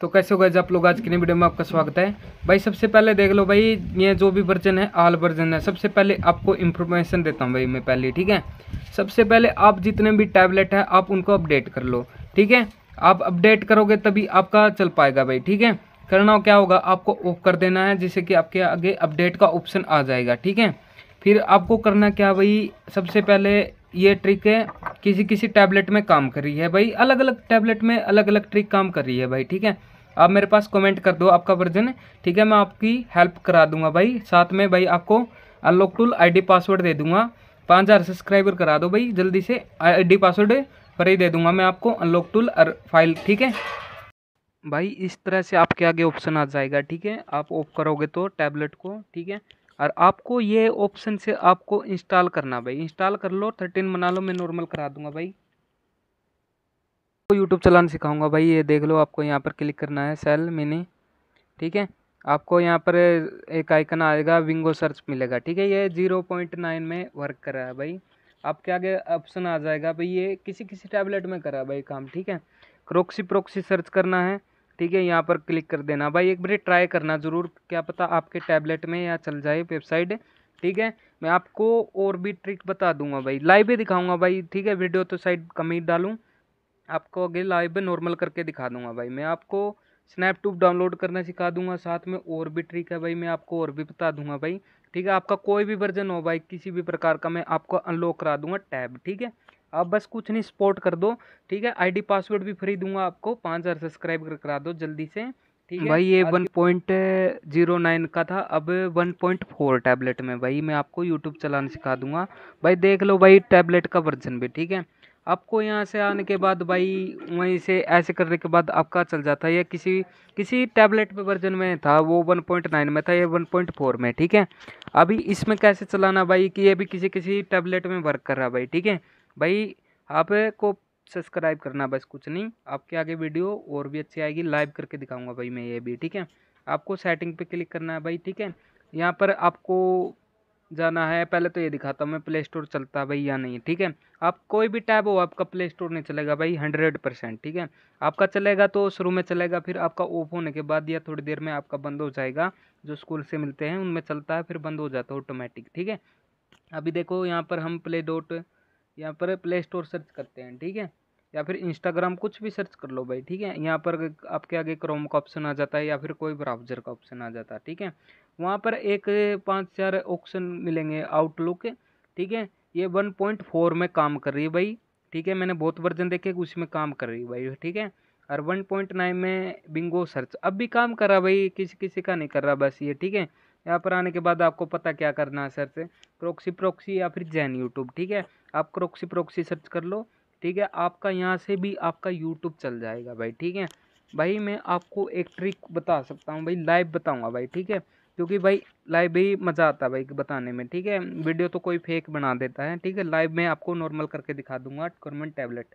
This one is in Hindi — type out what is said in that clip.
तो कैसे हो गए आप लोग आज के नए वीडियो में आपका स्वागत है भाई सबसे पहले देख लो भाई ये जो भी वर्जन है आल वर्जन है सबसे पहले आपको इन्फॉर्मेशन देता हूँ भाई मैं पहले ठीक है सबसे पहले आप जितने भी टैबलेट है आप उनको अपडेट कर लो ठीक है आप अपडेट करोगे तभी आपका चल पाएगा भाई ठीक है करना क्या होगा आपको ऑफ कर देना है जिससे कि आपके आगे अपडेट का ऑप्शन आ जाएगा ठीक है फिर आपको करना क्या भाई सबसे पहले ये ट्रिक है किसी किसी टैबलेट में काम कर रही है भाई अलग अलग टैबलेट में अलग अलग ट्रिक काम कर रही है भाई ठीक है आप मेरे पास कमेंट कर दो आपका वर्जन ठीक है मैं आपकी हेल्प करा दूंगा भाई साथ में भाई आपको अनलॉक टूल आईडी पासवर्ड दे दूंगा पाँच हज़ार सब्सक्राइबर करा दो भाई जल्दी से आईडी पासवर्ड पर ही दे दूंगा मैं आपको अनलॉक टूल और फाइल ठीक है भाई इस तरह से आपके आगे ऑप्शन आ जाएगा ठीक है आप ऑफ करोगे तो टैबलेट को ठीक है और आपको ये ऑप्शन से आपको इंस्टॉल करना भाई इंस्टॉल कर लो थर्टीन बना लो मैं नॉर्मल करा दूंगा भाई आपको यूट्यूब चलाना सिखाऊंगा भाई ये देख लो आपको यहाँ पर क्लिक करना है सेल मिनी ठीक है आपको यहाँ पर एक आइकन आएगा विंगो सर्च मिलेगा ठीक है ये जीरो पॉइंट नाइन में वर्क कर रहा है भाई आपके आगे ऑप्शन आ जाएगा भाई ये किसी किसी टैबलेट में कर रहा है भाई काम ठीक है क्रोक्सी प्रोक्सी सर्च करना है ठीक है यहाँ पर क्लिक कर देना भाई एक बार ट्राई करना ज़रूर क्या पता आपके टैबलेट में या चल जाए वेबसाइट ठीक है मैं आपको और भी ट्रिक बता दूंगा भाई लाइव ही दिखाऊंगा भाई ठीक है वीडियो तो साइड कम ही डालूँ आपको आगे लाइव नॉर्मल करके दिखा दूंगा भाई मैं आपको स्नैपटूब डाउनलोड करना सिखा दूंगा साथ में और भी ट्रिक है भाई मैं आपको और भी बता दूंगा भाई ठीक है आपका कोई भी वर्जन हो भाई किसी भी प्रकार का मैं आपको अनलॉक करा दूंगा टैब ठीक है आप बस कुछ नहीं सपोर्ट कर दो ठीक है आईडी पासवर्ड भी फ्री दूंगा आपको पाँच हज़ार सब्सक्राइब करा दो जल्दी से ठीक है भाई ये वन पॉइंट जीरो नाइन का था अब वन पॉइंट फोर टैबलेट में भाई मैं आपको यूट्यूब चलाना सिखा दूंगा भाई देख लो भाई टैबलेट का वर्जन भी ठीक है आपको यहाँ से आने के बाद भाई वहीं से ऐसे करने के बाद आपका चल जाता है या किसी किसी टैबलेट पे वर्जन में था वो 1.9 में था या 1.4 में ठीक है अभी इसमें कैसे चलाना भाई कि ये भी किसी किसी टैबलेट में वर्क कर रहा भाई ठीक है भाई आपको सब्सक्राइब करना बस कुछ नहीं आपके आगे वीडियो और भी अच्छी आएगी लाइव करके दिखाऊँगा भाई मैं ये भी ठीक है आपको सेटिंग पर क्लिक करना है भाई ठीक है यहाँ पर आपको जाना है पहले तो ये दिखाता हूँ मैं प्ले स्टोर चलता है भाई या नहीं ठीक है आप कोई भी टैब हो आपका प्ले स्टोर नहीं चलेगा भाई हंड्रेड परसेंट ठीक है आपका चलेगा तो शुरू में चलेगा फिर आपका ऑफ होने के बाद या थोड़ी देर में आपका बंद हो जाएगा जो स्कूल से मिलते हैं उनमें चलता है फिर बंद हो जाता है ऑटोमेटिक ठीक है अभी देखो यहाँ पर हम प्ले डॉट यहाँ पर प्ले स्टोर सर्च करते हैं ठीक है या फिर इंस्टाग्राम कुछ भी सर्च कर लो भाई ठीक है यहाँ पर आपके आगे क्रोम का ऑप्शन आ जाता है या फिर कोई ब्राउजर का ऑप्शन आ जाता है ठीक है वहाँ पर एक पाँच चार ऑप्शन मिलेंगे आउटलुक ठीक है ये वन पॉइंट फोर में काम कर रही है भाई ठीक है मैंने बहुत वर्जन देखे उसमें काम कर रही है भाई ठीक है और वन पॉइंट नाइन में बिंगो सर्च अब भी काम कर रहा भाई किसी किसी का नहीं कर रहा बस ये ठीक है यहाँ पर आने के बाद आपको पता क्या करना है सर्च प्रोक्सी प्रोक्सी या फिर जैन यूट्यूब ठीक है आप क्रोक्सी प्रोक्सी सर्च कर लो ठीक है आपका यहाँ से भी आपका यूट्यूब चल जाएगा भाई ठीक है भाई मैं आपको एक ट्रिक बता सकता हूँ भाई लाइव बताऊँगा भाई ठीक है क्योंकि भाई लाइव भी मज़ा आता है भाई बताने में ठीक है वीडियो तो कोई फेक बना देता है ठीक है लाइव मैं आपको नॉर्मल करके दिखा दूंगा गवर्नमेंट टैबलेट